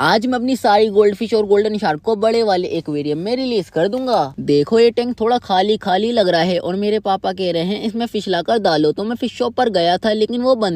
आज मैं अपनी सारी गोल्ड फिश और गोल्डन शार्क को बड़े वाले एक्वेरियम में रिलीज कर दूंगा देखो ये टैंक थोड़ा खाली खाली लग रहा है और मेरे पापा कह रहे हैं इसमें फिश लाकर डालो तो मैं फिश शॉप पर गया था लेकिन वो बंद